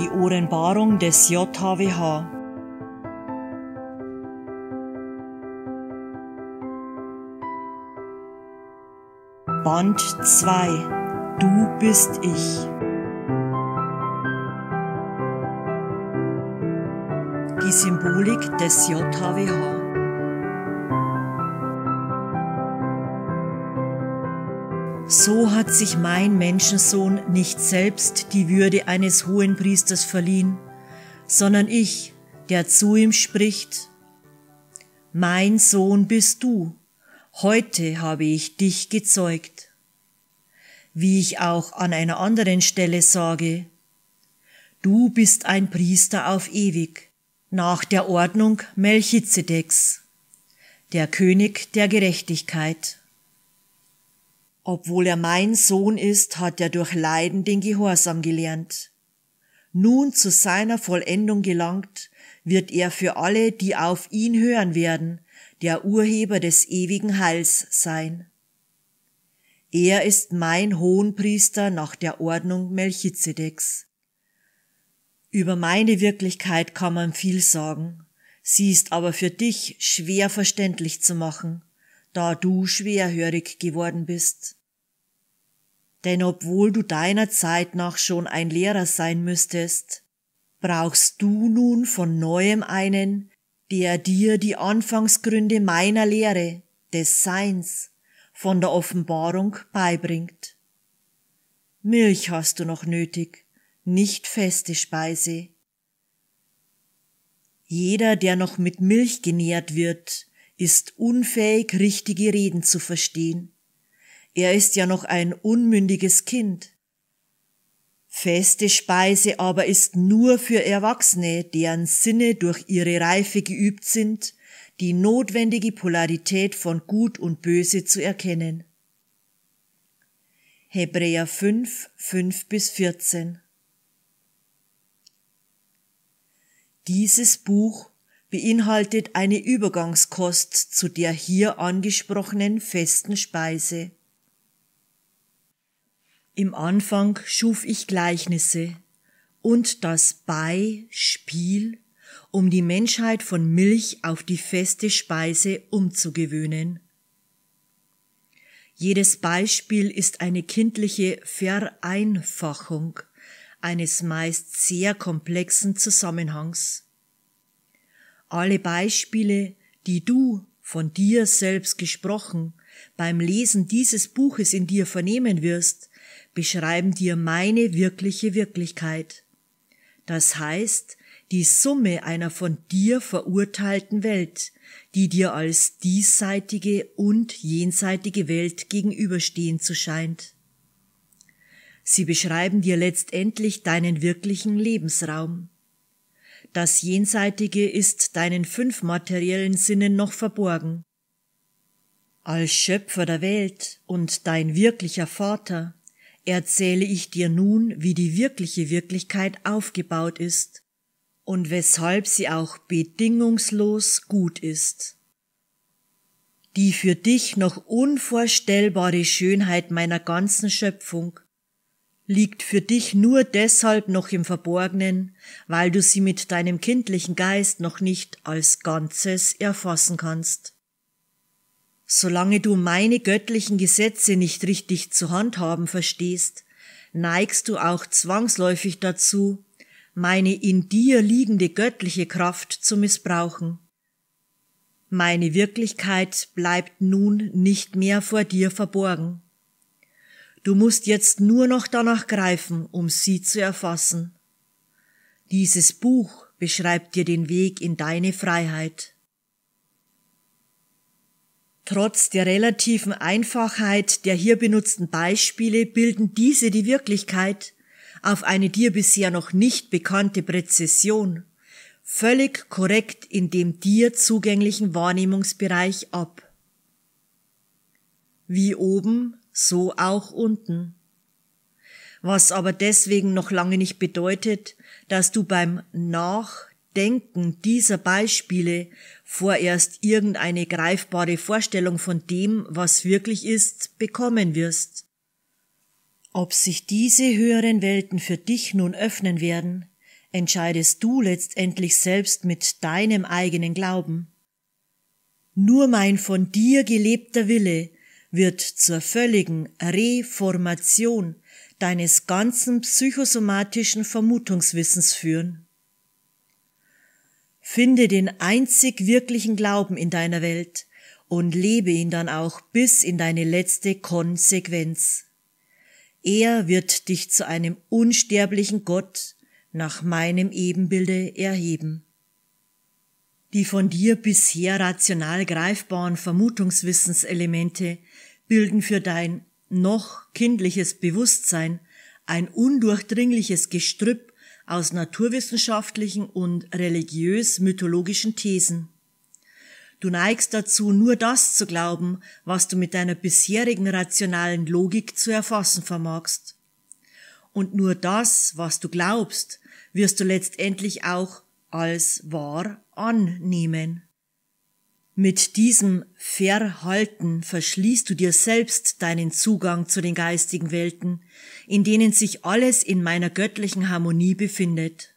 die Ohrenbarung des JHWH. Band 2 Du bist ich. Die Symbolik des JHWH. So hat sich mein Menschensohn nicht selbst die Würde eines hohen Priesters verliehen, sondern ich, der zu ihm spricht, Mein Sohn bist du, heute habe ich dich gezeugt. Wie ich auch an einer anderen Stelle sage, Du bist ein Priester auf ewig, nach der Ordnung Melchizedeks, der König der Gerechtigkeit. Obwohl er mein Sohn ist, hat er durch Leiden den Gehorsam gelernt. Nun zu seiner Vollendung gelangt, wird er für alle, die auf ihn hören werden, der Urheber des ewigen Heils sein. Er ist mein Hohenpriester nach der Ordnung Melchizedeks. Über meine Wirklichkeit kann man viel sagen, sie ist aber für dich schwer verständlich zu machen da du schwerhörig geworden bist. Denn obwohl du deiner Zeit nach schon ein Lehrer sein müsstest, brauchst du nun von neuem einen, der dir die Anfangsgründe meiner Lehre, des Seins, von der Offenbarung beibringt. Milch hast du noch nötig, nicht feste Speise. Jeder, der noch mit Milch genährt wird, ist unfähig, richtige Reden zu verstehen. Er ist ja noch ein unmündiges Kind. Feste Speise aber ist nur für Erwachsene, deren Sinne durch ihre Reife geübt sind, die notwendige Polarität von Gut und Böse zu erkennen. Hebräer 5, 5 bis 14 Dieses Buch beinhaltet eine Übergangskost zu der hier angesprochenen festen Speise. Im Anfang schuf ich Gleichnisse und das Beispiel, um die Menschheit von Milch auf die feste Speise umzugewöhnen. Jedes Beispiel ist eine kindliche Vereinfachung eines meist sehr komplexen Zusammenhangs. Alle Beispiele, die du von dir selbst gesprochen beim Lesen dieses Buches in dir vernehmen wirst, beschreiben dir meine wirkliche Wirklichkeit. Das heißt, die Summe einer von dir verurteilten Welt, die dir als diesseitige und jenseitige Welt gegenüberstehen zu scheint. Sie beschreiben dir letztendlich deinen wirklichen Lebensraum. Das Jenseitige ist deinen fünf materiellen Sinnen noch verborgen. Als Schöpfer der Welt und dein wirklicher Vater erzähle ich dir nun, wie die wirkliche Wirklichkeit aufgebaut ist und weshalb sie auch bedingungslos gut ist. Die für dich noch unvorstellbare Schönheit meiner ganzen Schöpfung liegt für dich nur deshalb noch im Verborgenen, weil du sie mit deinem kindlichen Geist noch nicht als Ganzes erfassen kannst. Solange du meine göttlichen Gesetze nicht richtig zu handhaben verstehst, neigst du auch zwangsläufig dazu, meine in dir liegende göttliche Kraft zu missbrauchen. Meine Wirklichkeit bleibt nun nicht mehr vor dir verborgen. Du musst jetzt nur noch danach greifen, um sie zu erfassen. Dieses Buch beschreibt dir den Weg in deine Freiheit. Trotz der relativen Einfachheit der hier benutzten Beispiele bilden diese die Wirklichkeit auf eine dir bisher noch nicht bekannte Präzision, völlig korrekt in dem dir zugänglichen Wahrnehmungsbereich ab. Wie oben so auch unten. Was aber deswegen noch lange nicht bedeutet, dass du beim Nachdenken dieser Beispiele vorerst irgendeine greifbare Vorstellung von dem, was wirklich ist, bekommen wirst. Ob sich diese höheren Welten für dich nun öffnen werden, entscheidest du letztendlich selbst mit deinem eigenen Glauben. Nur mein von dir gelebter Wille wird zur völligen Reformation deines ganzen psychosomatischen Vermutungswissens führen. Finde den einzig wirklichen Glauben in deiner Welt und lebe ihn dann auch bis in deine letzte Konsequenz. Er wird dich zu einem unsterblichen Gott nach meinem Ebenbilde erheben. Die von dir bisher rational greifbaren Vermutungswissenselemente bilden für dein noch kindliches Bewusstsein ein undurchdringliches Gestrüpp aus naturwissenschaftlichen und religiös-mythologischen Thesen. Du neigst dazu, nur das zu glauben, was du mit deiner bisherigen rationalen Logik zu erfassen vermagst. Und nur das, was du glaubst, wirst du letztendlich auch als wahr annehmen. Mit diesem Verhalten verschließt du dir selbst deinen Zugang zu den geistigen Welten, in denen sich alles in meiner göttlichen Harmonie befindet.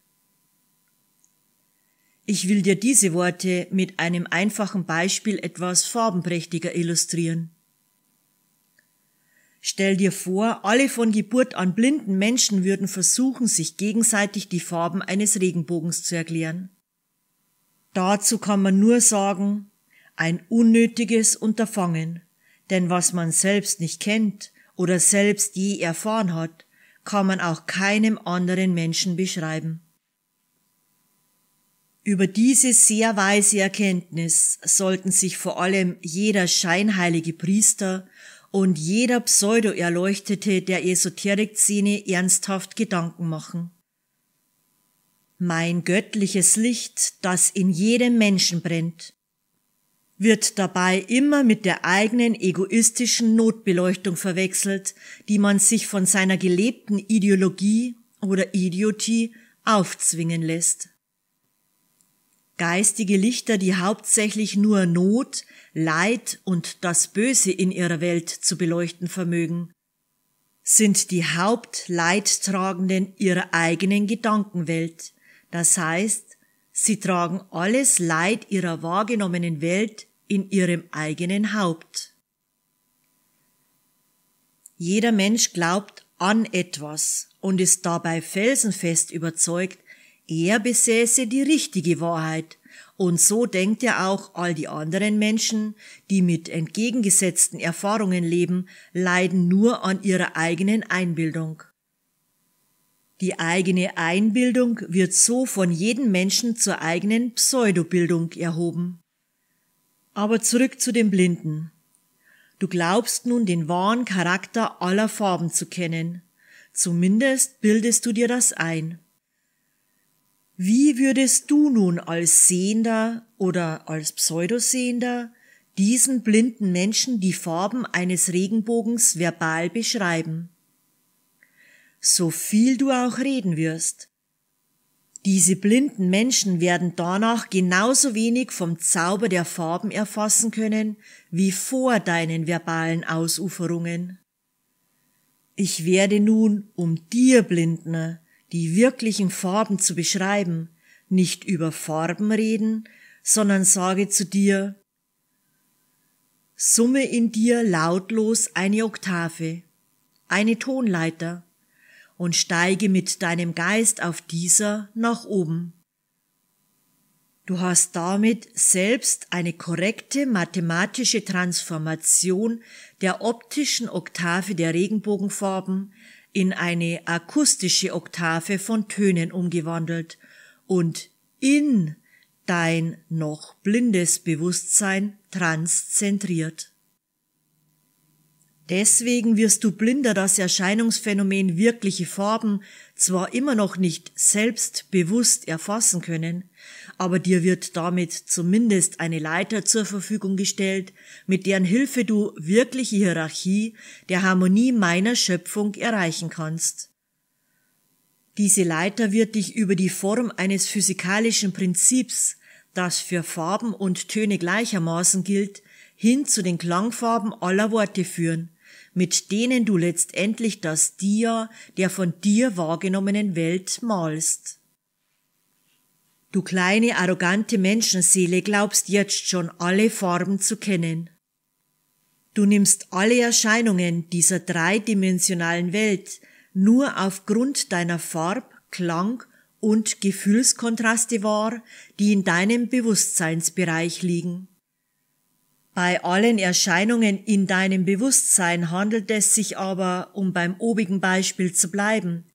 Ich will dir diese Worte mit einem einfachen Beispiel etwas farbenprächtiger illustrieren. Stell dir vor, alle von Geburt an blinden Menschen würden versuchen, sich gegenseitig die Farben eines Regenbogens zu erklären. Dazu kann man nur sagen, ein unnötiges Unterfangen, denn was man selbst nicht kennt oder selbst je erfahren hat, kann man auch keinem anderen Menschen beschreiben. Über diese sehr weise Erkenntnis sollten sich vor allem jeder scheinheilige Priester und jeder Pseudo-Erleuchtete der Esoterik-Szene ernsthaft Gedanken machen. Mein göttliches Licht, das in jedem Menschen brennt, wird dabei immer mit der eigenen egoistischen Notbeleuchtung verwechselt, die man sich von seiner gelebten Ideologie oder Idiotie aufzwingen lässt. Geistige Lichter, die hauptsächlich nur Not, Leid und das Böse in ihrer Welt zu beleuchten vermögen, sind die Hauptleidtragenden ihrer eigenen Gedankenwelt, das heißt Sie tragen alles Leid ihrer wahrgenommenen Welt in ihrem eigenen Haupt. Jeder Mensch glaubt an etwas und ist dabei felsenfest überzeugt, er besäße die richtige Wahrheit, und so denkt er auch all die anderen Menschen, die mit entgegengesetzten Erfahrungen leben, leiden nur an ihrer eigenen Einbildung. Die eigene Einbildung wird so von jedem Menschen zur eigenen Pseudobildung erhoben. Aber zurück zu dem Blinden. Du glaubst nun den wahren Charakter aller Farben zu kennen. Zumindest bildest du dir das ein. Wie würdest du nun als Sehender oder als Pseudosehender diesen blinden Menschen die Farben eines Regenbogens verbal beschreiben? so viel du auch reden wirst. Diese blinden Menschen werden danach genauso wenig vom Zauber der Farben erfassen können wie vor deinen verbalen Ausuferungen. Ich werde nun, um dir Blindner die wirklichen Farben zu beschreiben, nicht über Farben reden, sondern sage zu dir, Summe in dir lautlos eine Oktave, eine Tonleiter, und steige mit deinem Geist auf dieser nach oben. Du hast damit selbst eine korrekte mathematische Transformation der optischen Oktave der Regenbogenfarben in eine akustische Oktave von Tönen umgewandelt und in dein noch blindes Bewusstsein transzentriert. Deswegen wirst du blinder das Erscheinungsphänomen wirkliche Farben zwar immer noch nicht selbstbewusst erfassen können, aber dir wird damit zumindest eine Leiter zur Verfügung gestellt, mit deren Hilfe du wirkliche Hierarchie der Harmonie meiner Schöpfung erreichen kannst. Diese Leiter wird dich über die Form eines physikalischen Prinzips, das für Farben und Töne gleichermaßen gilt, hin zu den Klangfarben aller Worte führen, mit denen du letztendlich das Dir der von dir wahrgenommenen Welt malst. Du kleine arrogante Menschenseele glaubst jetzt schon alle Farben zu kennen. Du nimmst alle Erscheinungen dieser dreidimensionalen Welt nur aufgrund deiner Farb, Klang und Gefühlskontraste wahr, die in deinem Bewusstseinsbereich liegen. Bei allen Erscheinungen in deinem Bewusstsein handelt es sich aber, um beim obigen Beispiel zu bleiben,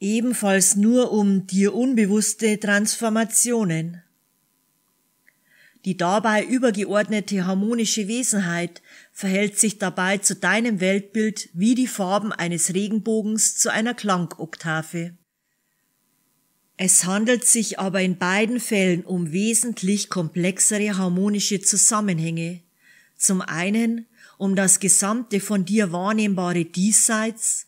ebenfalls nur um dir unbewusste Transformationen. Die dabei übergeordnete harmonische Wesenheit verhält sich dabei zu deinem Weltbild wie die Farben eines Regenbogens zu einer Klangoktave. Es handelt sich aber in beiden Fällen um wesentlich komplexere harmonische Zusammenhänge. Zum einen um das gesamte von dir wahrnehmbare Diesseits,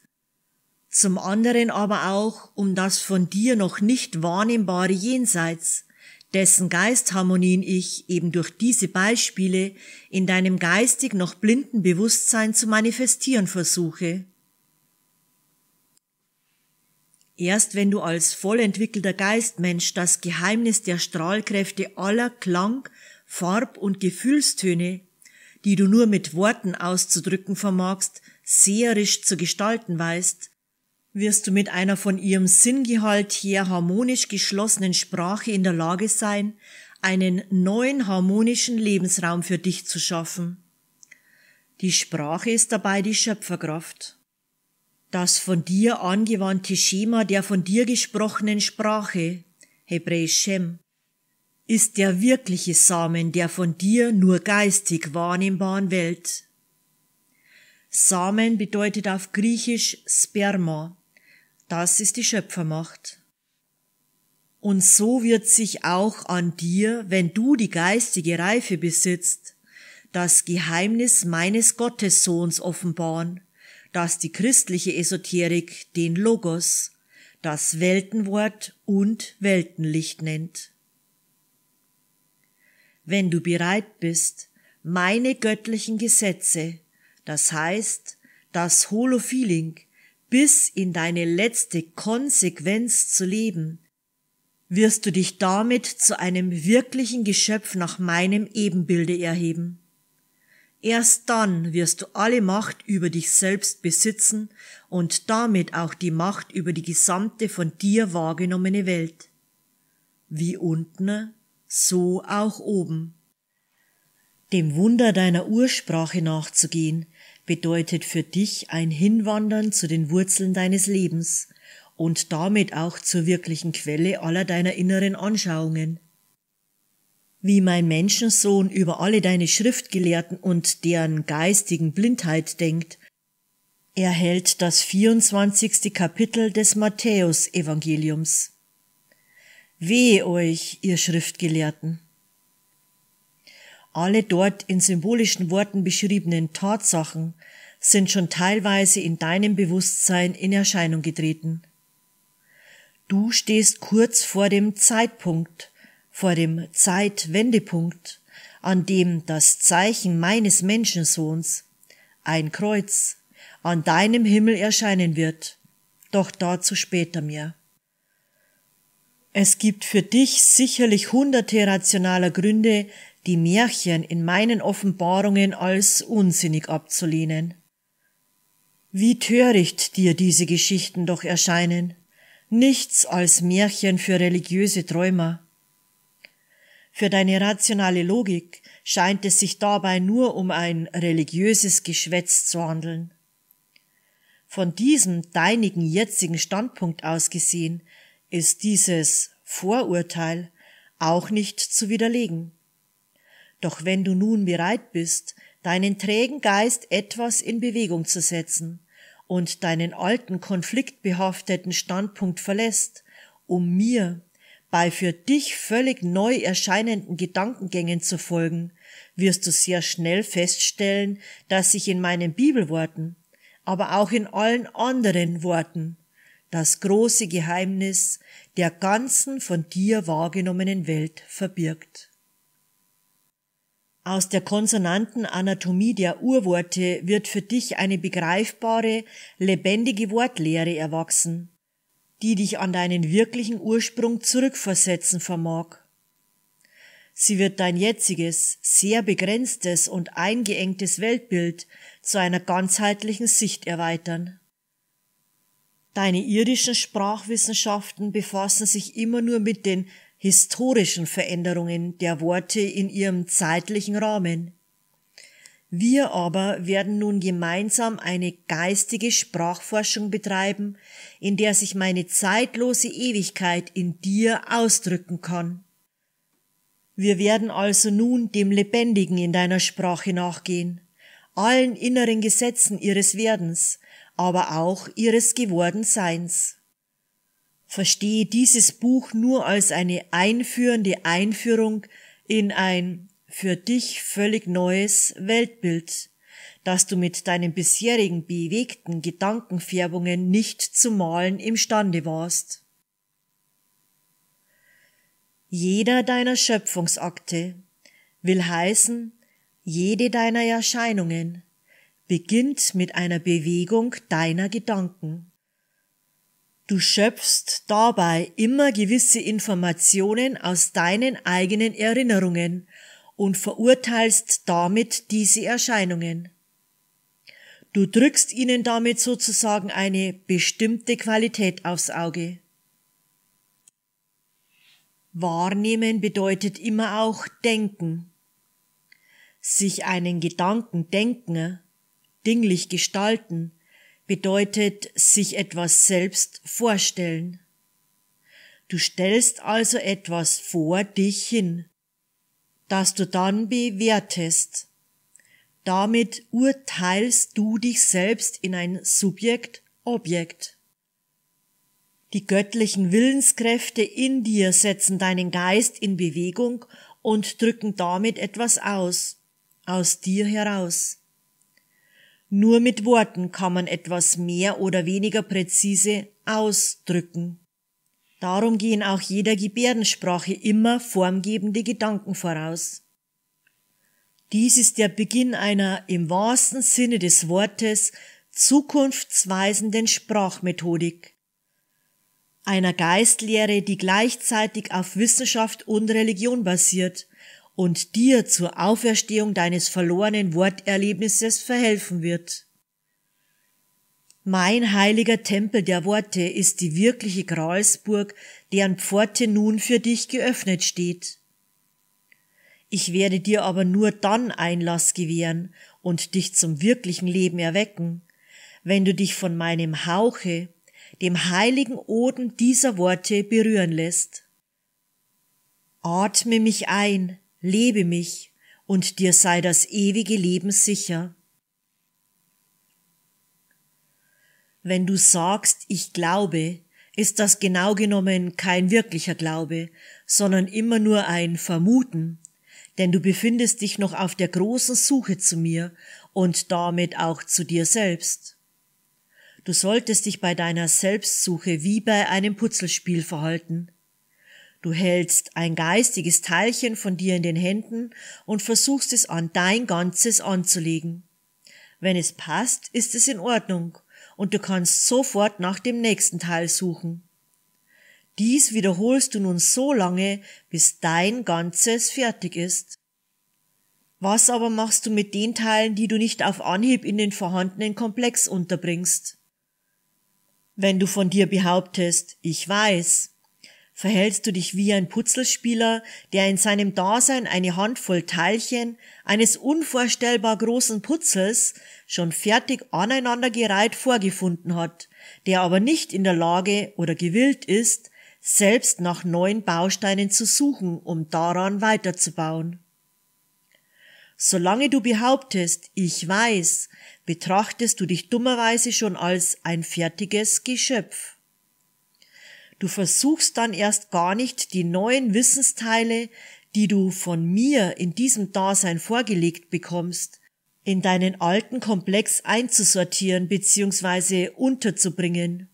zum anderen aber auch um das von dir noch nicht wahrnehmbare Jenseits, dessen Geistharmonien ich eben durch diese Beispiele in deinem geistig noch blinden Bewusstsein zu manifestieren versuche. Erst wenn du als vollentwickelter Geistmensch das Geheimnis der Strahlkräfte aller Klang, Farb und Gefühlstöne, die du nur mit Worten auszudrücken vermagst, seherisch zu gestalten weißt, wirst du mit einer von ihrem Sinngehalt her harmonisch geschlossenen Sprache in der Lage sein, einen neuen harmonischen Lebensraum für dich zu schaffen. Die Sprache ist dabei die Schöpferkraft das von dir angewandte Schema der von dir gesprochenen Sprache, Hebräisch Shem, ist der wirkliche Samen der von dir nur geistig wahrnehmbaren Welt. Samen bedeutet auf Griechisch Sperma. Das ist die Schöpfermacht. Und so wird sich auch an dir, wenn du die geistige Reife besitzt, das Geheimnis meines Gottessohns offenbaren, dass die christliche Esoterik den Logos, das Weltenwort und Weltenlicht nennt. Wenn du bereit bist, meine göttlichen Gesetze, das heißt das Holofeeling, bis in deine letzte Konsequenz zu leben, wirst du dich damit zu einem wirklichen Geschöpf nach meinem Ebenbilde erheben. Erst dann wirst du alle Macht über dich selbst besitzen und damit auch die Macht über die gesamte von dir wahrgenommene Welt. Wie unten, so auch oben. Dem Wunder deiner Ursprache nachzugehen, bedeutet für dich ein Hinwandern zu den Wurzeln deines Lebens und damit auch zur wirklichen Quelle aller deiner inneren Anschauungen wie mein Menschensohn über alle deine Schriftgelehrten und deren geistigen Blindheit denkt. Er hält das 24. Kapitel des Matthäus-Evangeliums. Wehe euch, ihr Schriftgelehrten! Alle dort in symbolischen Worten beschriebenen Tatsachen sind schon teilweise in deinem Bewusstsein in Erscheinung getreten. Du stehst kurz vor dem Zeitpunkt, vor dem Zeitwendepunkt, an dem das Zeichen meines Menschensohns, ein Kreuz, an deinem Himmel erscheinen wird, doch dazu später mehr. Es gibt für dich sicherlich hunderte rationaler Gründe, die Märchen in meinen Offenbarungen als unsinnig abzulehnen. Wie töricht dir diese Geschichten doch erscheinen, nichts als Märchen für religiöse Träumer. Für deine rationale Logik scheint es sich dabei nur um ein religiöses Geschwätz zu handeln. Von diesem deinigen jetzigen Standpunkt aus gesehen ist dieses Vorurteil auch nicht zu widerlegen. Doch wenn du nun bereit bist, deinen trägen Geist etwas in Bewegung zu setzen und deinen alten konfliktbehafteten Standpunkt verlässt, um mir bei für dich völlig neu erscheinenden Gedankengängen zu folgen, wirst du sehr schnell feststellen, dass sich in meinen Bibelworten, aber auch in allen anderen Worten, das große Geheimnis der ganzen von dir wahrgenommenen Welt verbirgt. Aus der konsonanten Anatomie der Urworte wird für dich eine begreifbare, lebendige Wortlehre erwachsen, die dich an deinen wirklichen Ursprung zurückversetzen vermag. Sie wird dein jetziges, sehr begrenztes und eingeengtes Weltbild zu einer ganzheitlichen Sicht erweitern. Deine irdischen Sprachwissenschaften befassen sich immer nur mit den historischen Veränderungen der Worte in ihrem zeitlichen Rahmen. Wir aber werden nun gemeinsam eine geistige Sprachforschung betreiben, in der sich meine zeitlose Ewigkeit in dir ausdrücken kann. Wir werden also nun dem Lebendigen in deiner Sprache nachgehen, allen inneren Gesetzen ihres Werdens, aber auch ihres Gewordenseins. Verstehe dieses Buch nur als eine einführende Einführung in ein für dich völlig neues Weltbild, das du mit deinen bisherigen bewegten Gedankenfärbungen nicht zu malen imstande warst. Jeder deiner Schöpfungsakte will heißen, jede deiner Erscheinungen beginnt mit einer Bewegung deiner Gedanken. Du schöpfst dabei immer gewisse Informationen aus deinen eigenen Erinnerungen, und verurteilst damit diese Erscheinungen. Du drückst ihnen damit sozusagen eine bestimmte Qualität aufs Auge. Wahrnehmen bedeutet immer auch denken. Sich einen Gedanken denken, dinglich gestalten, bedeutet sich etwas selbst vorstellen. Du stellst also etwas vor dich hin das du dann bewertest. Damit urteilst du dich selbst in ein Subjekt, Objekt. Die göttlichen Willenskräfte in dir setzen deinen Geist in Bewegung und drücken damit etwas aus, aus dir heraus. Nur mit Worten kann man etwas mehr oder weniger präzise ausdrücken. Darum gehen auch jeder Gebärdensprache immer formgebende Gedanken voraus. Dies ist der Beginn einer im wahrsten Sinne des Wortes zukunftsweisenden Sprachmethodik, einer Geistlehre, die gleichzeitig auf Wissenschaft und Religion basiert und dir zur Auferstehung deines verlorenen Worterlebnisses verhelfen wird. Mein heiliger Tempel der Worte ist die wirkliche Gralsburg, deren Pforte nun für dich geöffnet steht. Ich werde dir aber nur dann Einlass gewähren und dich zum wirklichen Leben erwecken, wenn du dich von meinem Hauche, dem heiligen Oden dieser Worte berühren lässt. Atme mich ein, lebe mich, und dir sei das ewige Leben sicher. Wenn du sagst, ich glaube, ist das genau genommen kein wirklicher Glaube, sondern immer nur ein Vermuten, denn du befindest dich noch auf der großen Suche zu mir und damit auch zu dir selbst. Du solltest dich bei deiner Selbstsuche wie bei einem Putzelspiel verhalten. Du hältst ein geistiges Teilchen von dir in den Händen und versuchst es an dein Ganzes anzulegen. Wenn es passt, ist es in Ordnung und du kannst sofort nach dem nächsten Teil suchen. Dies wiederholst du nun so lange, bis dein Ganzes fertig ist. Was aber machst du mit den Teilen, die du nicht auf Anhieb in den vorhandenen Komplex unterbringst? Wenn du von dir behauptest, ich weiß, verhältst du dich wie ein Putzelspieler, der in seinem Dasein eine Handvoll Teilchen eines unvorstellbar großen Putzels schon fertig aneinandergereiht vorgefunden hat, der aber nicht in der Lage oder gewillt ist, selbst nach neuen Bausteinen zu suchen, um daran weiterzubauen. Solange du behauptest, ich weiß, betrachtest du dich dummerweise schon als ein fertiges Geschöpf. Du versuchst dann erst gar nicht, die neuen Wissensteile, die du von mir in diesem Dasein vorgelegt bekommst, in deinen alten Komplex einzusortieren bzw. unterzubringen.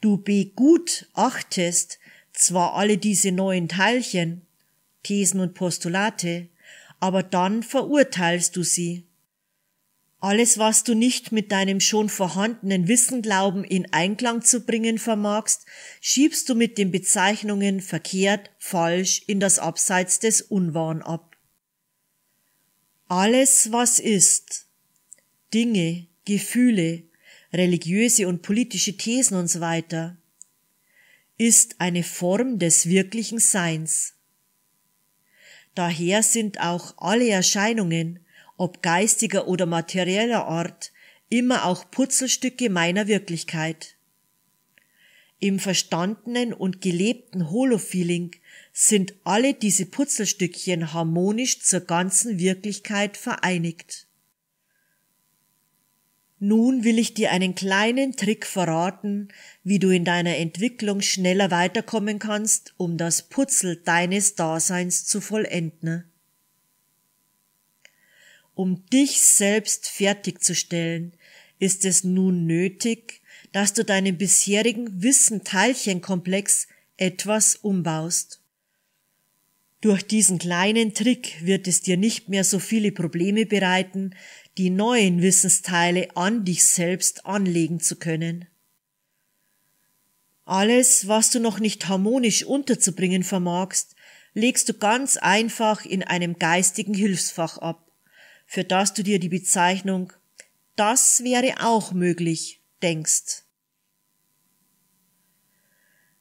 Du begutachtest zwar alle diese neuen Teilchen, Thesen und Postulate, aber dann verurteilst du sie. Alles, was du nicht mit deinem schon vorhandenen Wissen glauben in Einklang zu bringen vermagst, schiebst du mit den Bezeichnungen verkehrt, falsch in das Abseits des Unwahren ab. Alles, was ist, Dinge, Gefühle, religiöse und politische Thesen und so weiter, ist eine Form des wirklichen Seins. Daher sind auch alle Erscheinungen, ob geistiger oder materieller Art, immer auch Putzelstücke meiner Wirklichkeit. Im verstandenen und gelebten Holofeeling sind alle diese Putzelstückchen harmonisch zur ganzen Wirklichkeit vereinigt. Nun will ich dir einen kleinen Trick verraten, wie du in deiner Entwicklung schneller weiterkommen kannst, um das Putzel deines Daseins zu vollenden. Um dich selbst fertigzustellen, ist es nun nötig, dass du deinen bisherigen Wissen-Teilchen-Komplex etwas umbaust. Durch diesen kleinen Trick wird es dir nicht mehr so viele Probleme bereiten, die neuen Wissensteile an dich selbst anlegen zu können. Alles, was du noch nicht harmonisch unterzubringen vermagst, legst du ganz einfach in einem geistigen Hilfsfach ab für das du dir die Bezeichnung das wäre auch möglich denkst.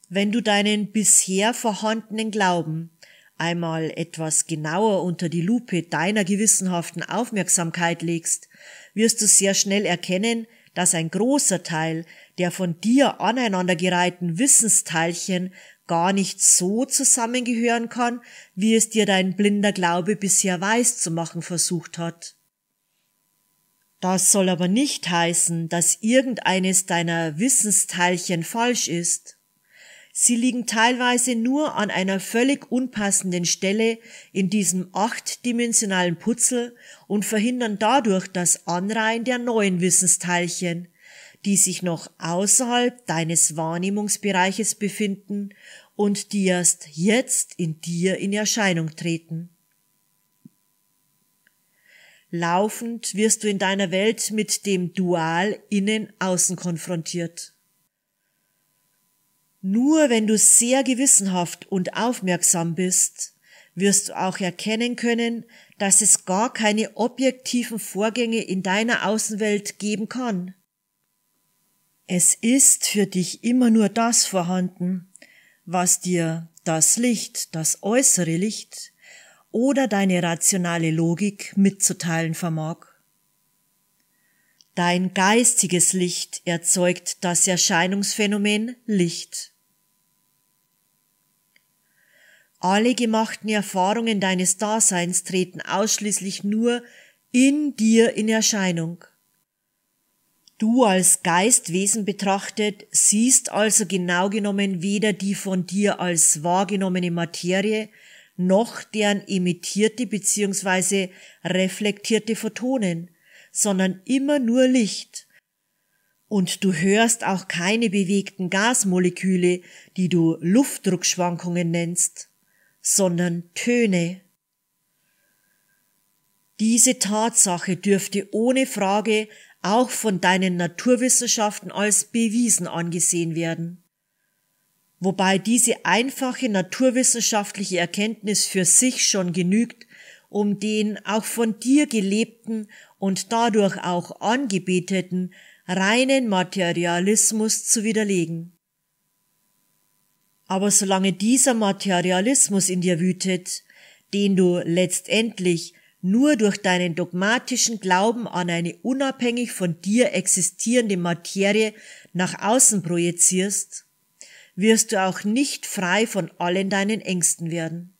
Wenn du deinen bisher vorhandenen Glauben einmal etwas genauer unter die Lupe deiner gewissenhaften Aufmerksamkeit legst, wirst du sehr schnell erkennen, dass ein großer Teil der von dir aneinandergereihten Wissensteilchen gar nicht so zusammengehören kann, wie es dir dein blinder Glaube bisher weiß zu machen versucht hat. Das soll aber nicht heißen, dass irgendeines deiner Wissensteilchen falsch ist. Sie liegen teilweise nur an einer völlig unpassenden Stelle in diesem achtdimensionalen Putzel und verhindern dadurch das Anreihen der neuen Wissensteilchen, die sich noch außerhalb deines Wahrnehmungsbereiches befinden und die erst jetzt in dir in Erscheinung treten. Laufend wirst du in deiner Welt mit dem Dual Innen-Außen konfrontiert. Nur wenn du sehr gewissenhaft und aufmerksam bist, wirst du auch erkennen können, dass es gar keine objektiven Vorgänge in deiner Außenwelt geben kann. Es ist für dich immer nur das vorhanden, was dir das Licht, das äußere Licht oder deine rationale Logik mitzuteilen vermag. Dein geistiges Licht erzeugt das Erscheinungsphänomen Licht. Alle gemachten Erfahrungen deines Daseins treten ausschließlich nur in dir in Erscheinung. Du als Geistwesen betrachtet siehst also genau genommen weder die von dir als wahrgenommene Materie noch deren emittierte bzw. reflektierte Photonen, sondern immer nur Licht. Und du hörst auch keine bewegten Gasmoleküle, die du Luftdruckschwankungen nennst, sondern Töne. Diese Tatsache dürfte ohne Frage auch von deinen Naturwissenschaften als bewiesen angesehen werden. Wobei diese einfache naturwissenschaftliche Erkenntnis für sich schon genügt, um den auch von dir gelebten und dadurch auch angebeteten reinen Materialismus zu widerlegen. Aber solange dieser Materialismus in dir wütet, den du letztendlich nur durch deinen dogmatischen Glauben an eine unabhängig von dir existierende Materie nach außen projizierst, wirst du auch nicht frei von allen deinen Ängsten werden.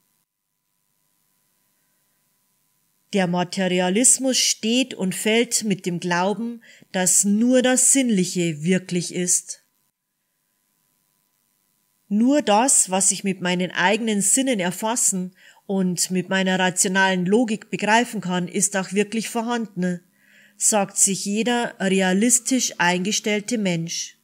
Der Materialismus steht und fällt mit dem Glauben, dass nur das Sinnliche wirklich ist. Nur das, was ich mit meinen eigenen Sinnen erfassen und mit meiner rationalen Logik begreifen kann, ist auch wirklich vorhanden, sagt sich jeder realistisch eingestellte Mensch.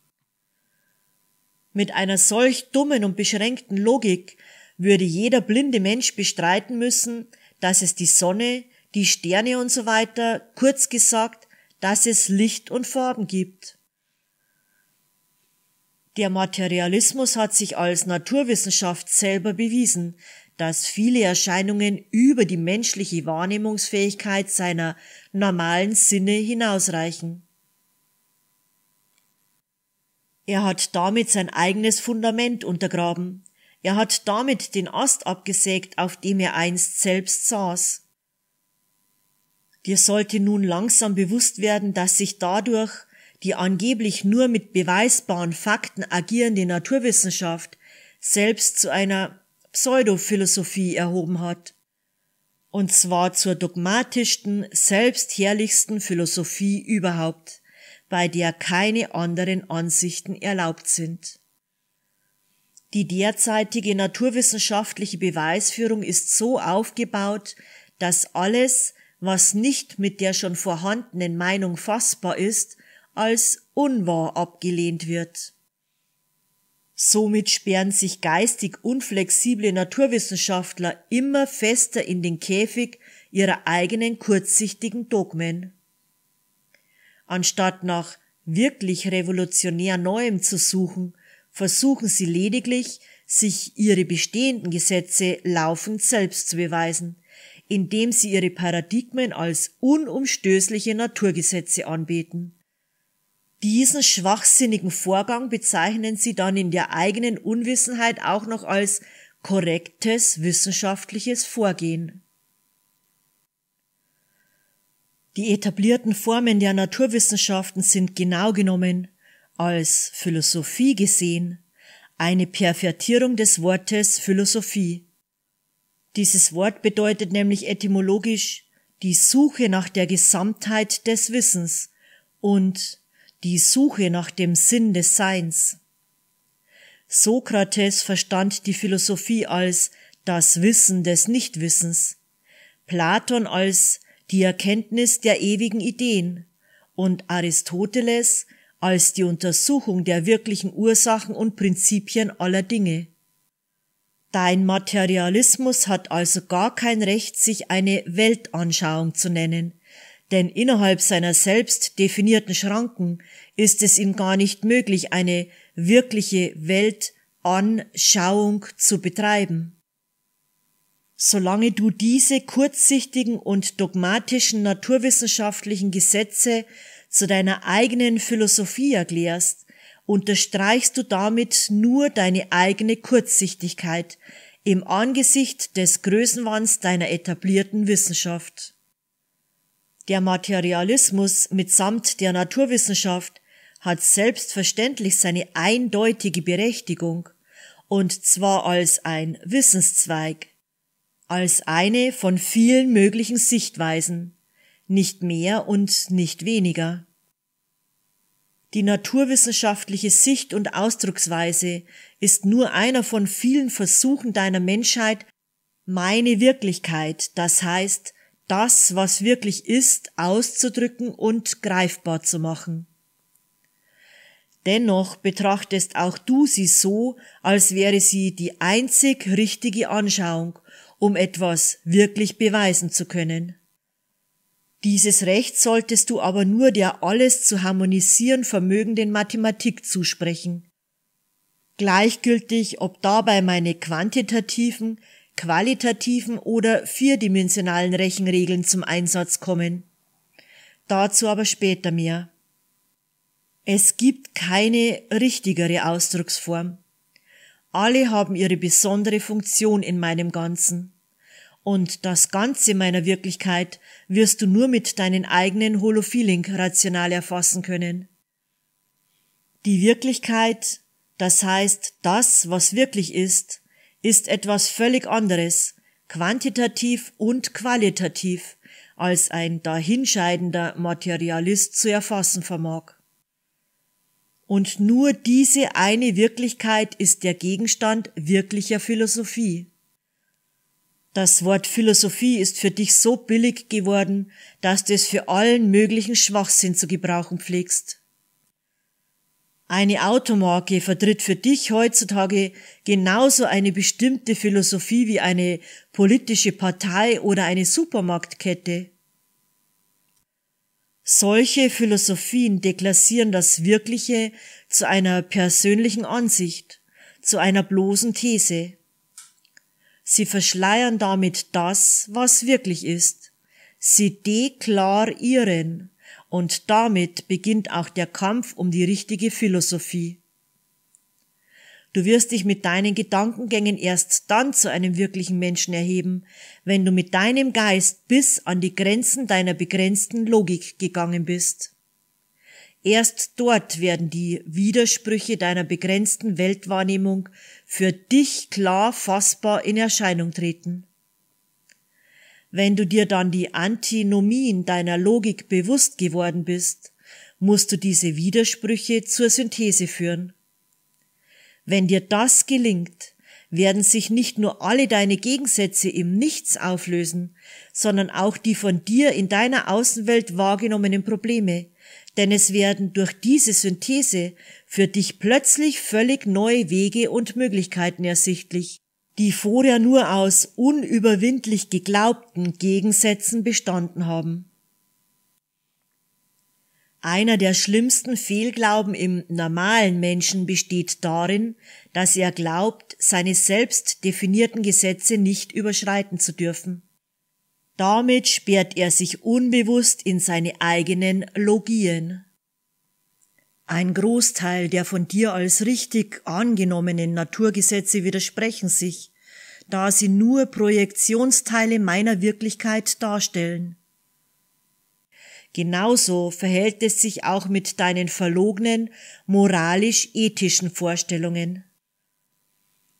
Mit einer solch dummen und beschränkten Logik würde jeder blinde Mensch bestreiten müssen, dass es die Sonne, die Sterne und so weiter, kurz gesagt, dass es Licht und Farben gibt. Der Materialismus hat sich als Naturwissenschaft selber bewiesen, dass viele Erscheinungen über die menschliche Wahrnehmungsfähigkeit seiner normalen Sinne hinausreichen. Er hat damit sein eigenes Fundament untergraben. Er hat damit den Ast abgesägt, auf dem er einst selbst saß. Dir sollte nun langsam bewusst werden, dass sich dadurch die angeblich nur mit beweisbaren Fakten agierende Naturwissenschaft selbst zu einer Pseudophilosophie erhoben hat. Und zwar zur dogmatischsten, selbstherrlichsten Philosophie überhaupt, bei der keine anderen Ansichten erlaubt sind. Die derzeitige naturwissenschaftliche Beweisführung ist so aufgebaut, dass alles, was nicht mit der schon vorhandenen Meinung fassbar ist, als unwahr abgelehnt wird. Somit sperren sich geistig unflexible Naturwissenschaftler immer fester in den Käfig ihrer eigenen kurzsichtigen Dogmen. Anstatt nach wirklich revolutionär Neuem zu suchen, versuchen sie lediglich, sich ihre bestehenden Gesetze laufend selbst zu beweisen, indem sie ihre Paradigmen als unumstößliche Naturgesetze anbeten. Diesen schwachsinnigen Vorgang bezeichnen sie dann in der eigenen Unwissenheit auch noch als korrektes wissenschaftliches Vorgehen. Die etablierten Formen der Naturwissenschaften sind genau genommen als Philosophie gesehen eine Pervertierung des Wortes Philosophie. Dieses Wort bedeutet nämlich etymologisch die Suche nach der Gesamtheit des Wissens und die Suche nach dem Sinn des Seins. Sokrates verstand die Philosophie als das Wissen des Nichtwissens, Platon als die Erkenntnis der ewigen Ideen und Aristoteles als die Untersuchung der wirklichen Ursachen und Prinzipien aller Dinge. Dein Materialismus hat also gar kein Recht, sich eine Weltanschauung zu nennen, denn innerhalb seiner selbst definierten Schranken ist es ihm gar nicht möglich, eine wirkliche Weltanschauung zu betreiben. Solange du diese kurzsichtigen und dogmatischen naturwissenschaftlichen Gesetze zu deiner eigenen Philosophie erklärst, unterstreichst du damit nur deine eigene Kurzsichtigkeit im Angesicht des Größenwands deiner etablierten Wissenschaft. Der Materialismus mitsamt der Naturwissenschaft hat selbstverständlich seine eindeutige Berechtigung, und zwar als ein Wissenszweig, als eine von vielen möglichen Sichtweisen, nicht mehr und nicht weniger. Die naturwissenschaftliche Sicht und Ausdrucksweise ist nur einer von vielen Versuchen deiner Menschheit, meine Wirklichkeit, das heißt das, was wirklich ist, auszudrücken und greifbar zu machen. Dennoch betrachtest auch du sie so, als wäre sie die einzig richtige Anschauung, um etwas wirklich beweisen zu können. Dieses Recht solltest du aber nur der alles zu harmonisieren vermögenden Mathematik zusprechen. Gleichgültig, ob dabei meine quantitativen, qualitativen oder vierdimensionalen Rechenregeln zum Einsatz kommen. Dazu aber später mehr. Es gibt keine richtigere Ausdrucksform. Alle haben ihre besondere Funktion in meinem Ganzen. Und das Ganze meiner Wirklichkeit wirst du nur mit deinen eigenen Holofeeling rational erfassen können. Die Wirklichkeit, das heißt das, was wirklich ist, ist etwas völlig anderes, quantitativ und qualitativ, als ein dahinscheidender Materialist zu erfassen vermag. Und nur diese eine Wirklichkeit ist der Gegenstand wirklicher Philosophie. Das Wort Philosophie ist für dich so billig geworden, dass du es für allen möglichen Schwachsinn zu gebrauchen pflegst. Eine Automarke vertritt für dich heutzutage genauso eine bestimmte Philosophie wie eine politische Partei oder eine Supermarktkette. Solche Philosophien deklassieren das Wirkliche zu einer persönlichen Ansicht, zu einer bloßen These. Sie verschleiern damit das, was wirklich ist. Sie deklarieren, und damit beginnt auch der Kampf um die richtige Philosophie. Du wirst dich mit deinen Gedankengängen erst dann zu einem wirklichen Menschen erheben, wenn du mit deinem Geist bis an die Grenzen deiner begrenzten Logik gegangen bist. Erst dort werden die Widersprüche deiner begrenzten Weltwahrnehmung für dich klar fassbar in Erscheinung treten. Wenn du dir dann die Antinomien deiner Logik bewusst geworden bist, musst du diese Widersprüche zur Synthese führen. Wenn dir das gelingt, werden sich nicht nur alle deine Gegensätze im Nichts auflösen, sondern auch die von dir in deiner Außenwelt wahrgenommenen Probleme, denn es werden durch diese Synthese für dich plötzlich völlig neue Wege und Möglichkeiten ersichtlich, die vorher nur aus unüberwindlich geglaubten Gegensätzen bestanden haben. Einer der schlimmsten Fehlglauben im normalen Menschen besteht darin, dass er glaubt, seine selbst definierten Gesetze nicht überschreiten zu dürfen. Damit sperrt er sich unbewusst in seine eigenen Logien. Ein Großteil der von dir als richtig angenommenen Naturgesetze widersprechen sich, da sie nur Projektionsteile meiner Wirklichkeit darstellen. Genauso verhält es sich auch mit deinen verlogenen, moralisch-ethischen Vorstellungen.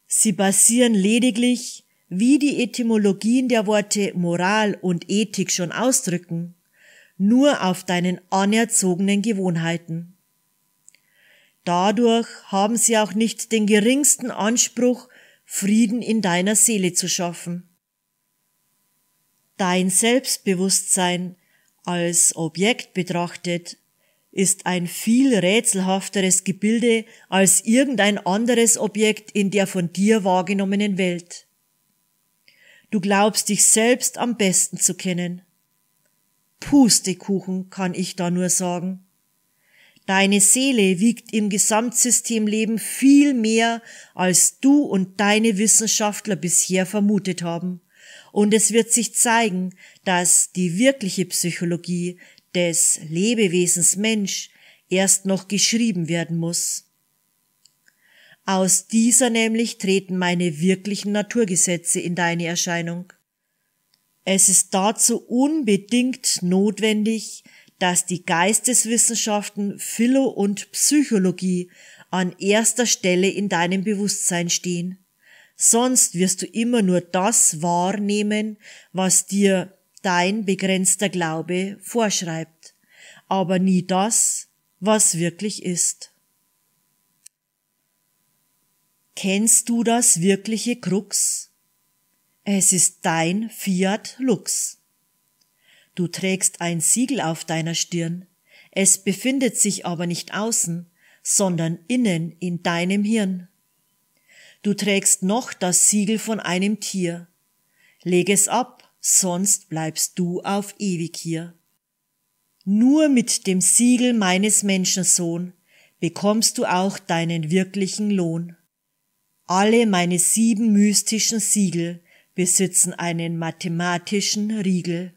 Sie basieren lediglich, wie die Etymologien der Worte Moral und Ethik schon ausdrücken, nur auf deinen anerzogenen Gewohnheiten. Dadurch haben sie auch nicht den geringsten Anspruch, Frieden in deiner Seele zu schaffen. Dein Selbstbewusstsein als Objekt betrachtet ist ein viel rätselhafteres Gebilde als irgendein anderes Objekt in der von dir wahrgenommenen Welt. Du glaubst dich selbst am besten zu kennen. Pustekuchen kann ich da nur sagen. Deine Seele wiegt im Gesamtsystemleben viel mehr, als du und deine Wissenschaftler bisher vermutet haben. Und es wird sich zeigen, dass die wirkliche Psychologie des Lebewesens Mensch erst noch geschrieben werden muss. Aus dieser nämlich treten meine wirklichen Naturgesetze in deine Erscheinung. Es ist dazu unbedingt notwendig, dass die Geisteswissenschaften, Philo und Psychologie an erster Stelle in deinem Bewusstsein stehen. Sonst wirst du immer nur das wahrnehmen, was dir dein begrenzter Glaube vorschreibt, aber nie das, was wirklich ist. Kennst du das wirkliche Krux? Es ist dein Fiat Lux. Du trägst ein Siegel auf deiner Stirn. Es befindet sich aber nicht außen, sondern innen in deinem Hirn. Du trägst noch das Siegel von einem Tier. Leg es ab, sonst bleibst du auf ewig hier. Nur mit dem Siegel meines Menschensohn bekommst du auch deinen wirklichen Lohn. Alle meine sieben mystischen Siegel besitzen einen mathematischen Riegel.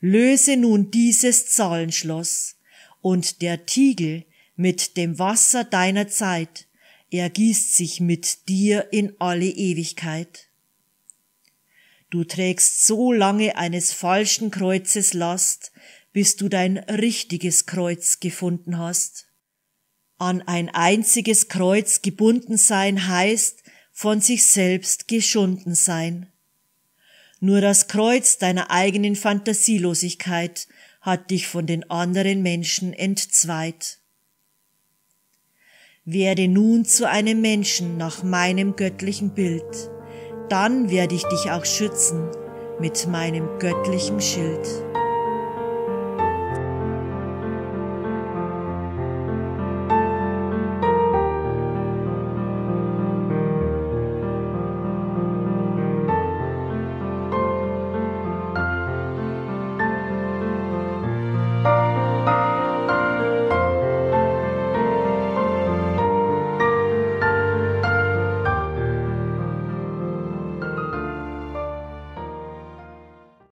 Löse nun dieses Zahlenschloss, und der Tiegel mit dem Wasser deiner Zeit ergießt sich mit dir in alle Ewigkeit. Du trägst so lange eines falschen Kreuzes Last, bis du dein richtiges Kreuz gefunden hast. An ein einziges Kreuz gebunden sein heißt, von sich selbst geschunden sein. Nur das Kreuz deiner eigenen Fantasielosigkeit hat dich von den anderen Menschen entzweit. Werde nun zu einem Menschen nach meinem göttlichen Bild, dann werde ich dich auch schützen mit meinem göttlichen Schild.